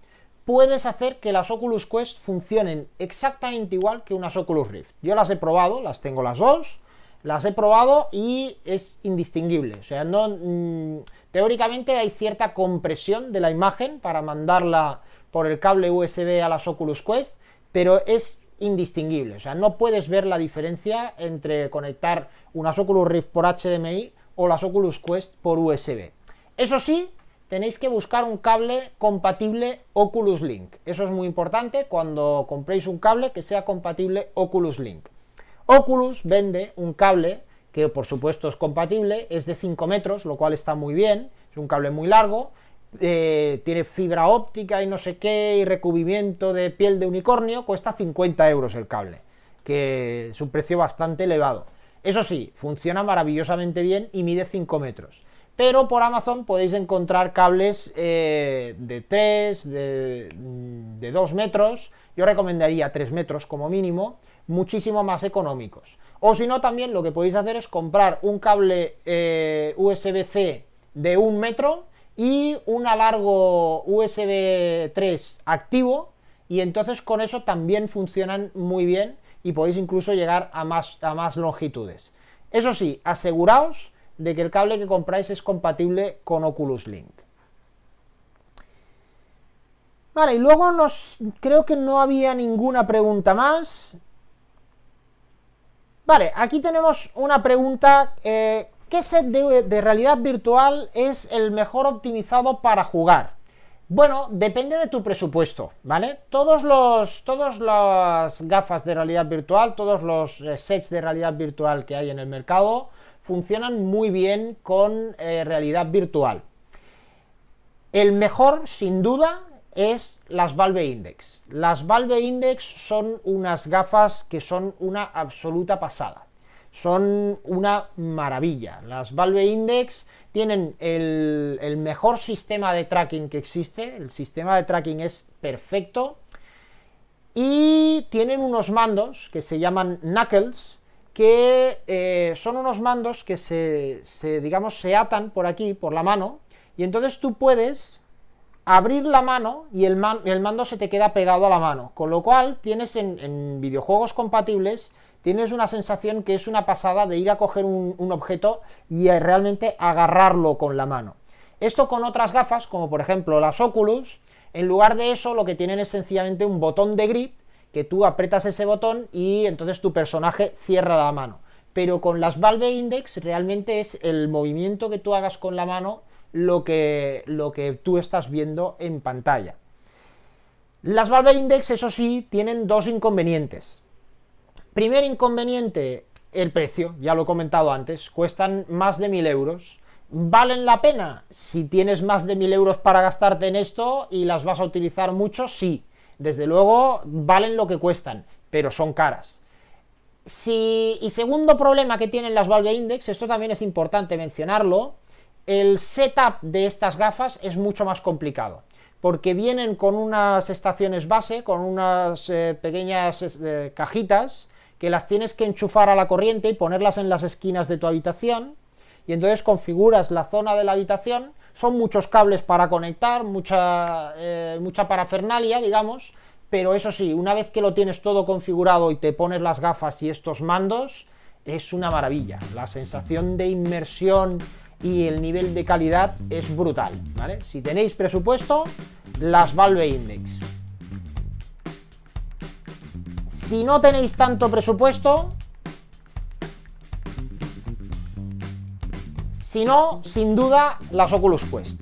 puedes hacer que las Oculus Quest funcionen exactamente igual que unas Oculus Rift. Yo las he probado, las tengo las dos, las he probado y es indistinguible. O sea, no, mm, teóricamente hay cierta compresión de la imagen para mandarla por el cable USB a las Oculus Quest, pero es indistinguible. O sea, no puedes ver la diferencia entre conectar unas Oculus Rift por HDMI o las Oculus Quest por USB. Eso sí, tenéis que buscar un cable compatible Oculus Link. Eso es muy importante cuando compréis un cable que sea compatible Oculus Link. Oculus vende un cable que por supuesto es compatible, es de 5 metros, lo cual está muy bien, es un cable muy largo, eh, tiene fibra óptica y no sé qué, y recubrimiento de piel de unicornio, cuesta 50 euros el cable, que es un precio bastante elevado. Eso sí, funciona maravillosamente bien y mide 5 metros. Pero por Amazon podéis encontrar cables eh, de 3, de, 2 mm, metros, yo recomendaría 3 metros como mínimo, muchísimo más económicos. O si no, también lo que podéis hacer es comprar un cable eh, USB-C de 1 metro y un alargo USB 3 activo y entonces con eso también funcionan muy bien y podéis incluso llegar a más, más longitudes. Eso sí, aseguraos de que el cable que compráis es compatible con Oculus Link. Vale, y luego nos creo que no había ninguna pregunta más. Vale, aquí tenemos una pregunta eh, ¿Qué set de, realidad virtual es el mejor optimizado para jugar? Bueno, depende de tu presupuesto, ¿vale? Todos los, todas las gafas de realidad virtual, todos los eh, sets de realidad virtual que hay en el mercado funcionan muy bien con eh, realidad virtual. El mejor, sin duda, es las Valve Index. Las Valve Index son unas gafas que son una absoluta pasada son una maravilla. Las Valve Index tienen el, mejor sistema de tracking que existe, el sistema de tracking es perfecto, y tienen unos mandos que se llaman Knuckles, que eh, son unos mandos que se, digamos, se atan por aquí, por la mano, y entonces tú puedes abrir la mano y el, mando se te queda pegado a la mano, con lo cual tienes en videojuegos compatibles tienes una sensación que es una pasada de ir a coger un, objeto y eh, realmente agarrarlo con la mano. Esto con otras gafas, como por ejemplo las Oculus, en lugar de eso lo que tienen es sencillamente un botón de grip, que tú aprietas ese botón y entonces tu personaje cierra la mano. Pero con las Valve Index realmente es el movimiento que tú hagas con la mano lo que, lo que tú estás viendo en pantalla. Las Valve Index, eso sí, tienen dos inconvenientes. Primer inconveniente, el precio, ya lo he comentado antes, cuestan más de 1000 euros. ¿Valen la pena? Si tienes más de 1000 euros para gastarte en esto y las vas a utilizar mucho, sí. Desde luego, valen lo que cuestan, pero son caras. Si, y segundo problema que tienen las Valve Index, esto también es importante mencionarlo, el setup de estas gafas es mucho más complicado, porque vienen con unas estaciones base, con unas eh, pequeñas eh, cajitas que las tienes que enchufar a la corriente y ponerlas en las esquinas de tu habitación. Y entonces configuras la zona de la habitación. Son muchos cables para conectar, mucha, eh, mucha parafernalia, digamos. Pero eso sí, una vez que lo tienes todo configurado y te pones las gafas y estos mandos, es una maravilla. La sensación de inmersión y el nivel de calidad es brutal. Si tenéis presupuesto, las Valve Index. Si no tenéis tanto presupuesto, Si no, sin duda, las Oculus Quest.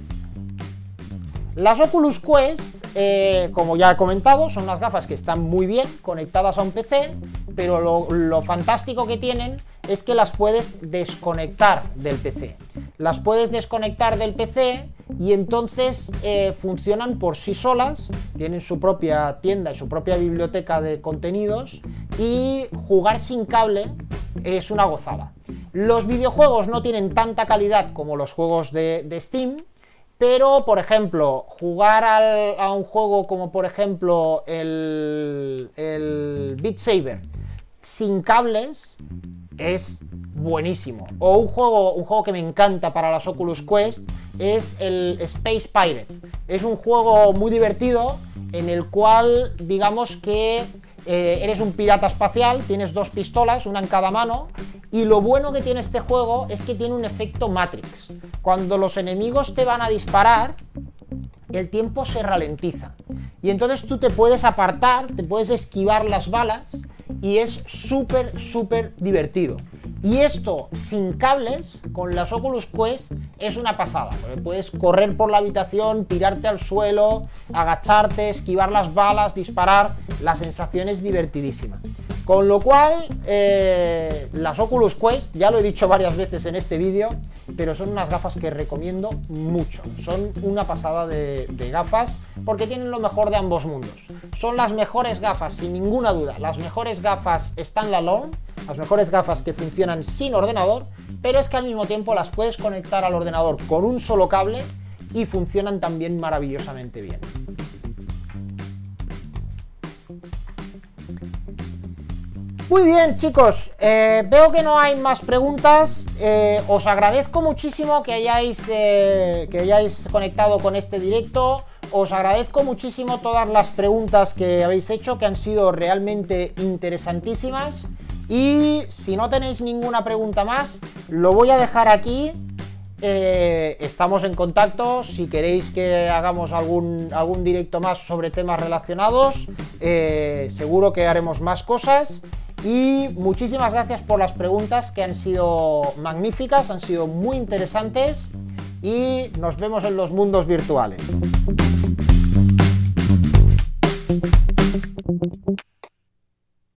Las Oculus Quest, eh, como ya he comentado, son unas gafas que están muy bien conectadas a un PC, pero lo fantástico que tienen es que las puedes desconectar del PC. Las puedes desconectar del PC y entonces eh, funcionan por sí solas, tienen su propia tienda y su propia biblioteca de contenidos y jugar sin cable es una gozada. Los videojuegos no tienen tanta calidad como los juegos de, Steam, pero, por ejemplo, jugar a un juego como, por ejemplo, el, el Beat Saber sin cables es buenísimo. O un juego, un juego que me encanta para las Oculus Quest es el Space Pirate. Es un juego muy divertido en el cual digamos que eh, eres un pirata espacial, tienes dos pistolas, una en cada mano, y lo bueno que tiene este juego es que tiene un efecto Matrix. Cuando los enemigos te van a disparar, el tiempo se ralentiza. Y entonces tú te puedes apartar, te puedes esquivar las balas y es súper, súper divertido. Y esto sin cables, con las Oculus Quest, es una pasada. puedes correr por la habitación, tirarte al suelo, agacharte, esquivar las balas, disparar. La sensación es divertidísima. Con lo cual, eh, las Oculus Quest, ya lo he dicho varias veces en este vídeo, pero son unas gafas que recomiendo mucho. Son una pasada de, gafas porque tienen lo mejor de ambos mundos. Son las mejores gafas, sin ninguna duda, las mejores gafas están Long las mejores gafas que funcionan sin ordenador, pero es que al mismo tiempo las puedes conectar al ordenador con un solo cable y funcionan también maravillosamente bien. Muy bien chicos, eh, veo que no hay más preguntas. Eh, os agradezco muchísimo que hayáis, eh, que hayáis conectado con este directo. Os agradezco muchísimo todas las preguntas que habéis hecho, que han sido realmente interesantísimas. Y si no tenéis ninguna pregunta más, lo voy a dejar aquí. Eh, estamos en contacto. Si queréis que hagamos algún, algún directo más sobre temas relacionados, eh, seguro que haremos más cosas. Y muchísimas gracias por las preguntas que han sido magníficas, han sido muy interesantes y nos vemos en los mundos virtuales.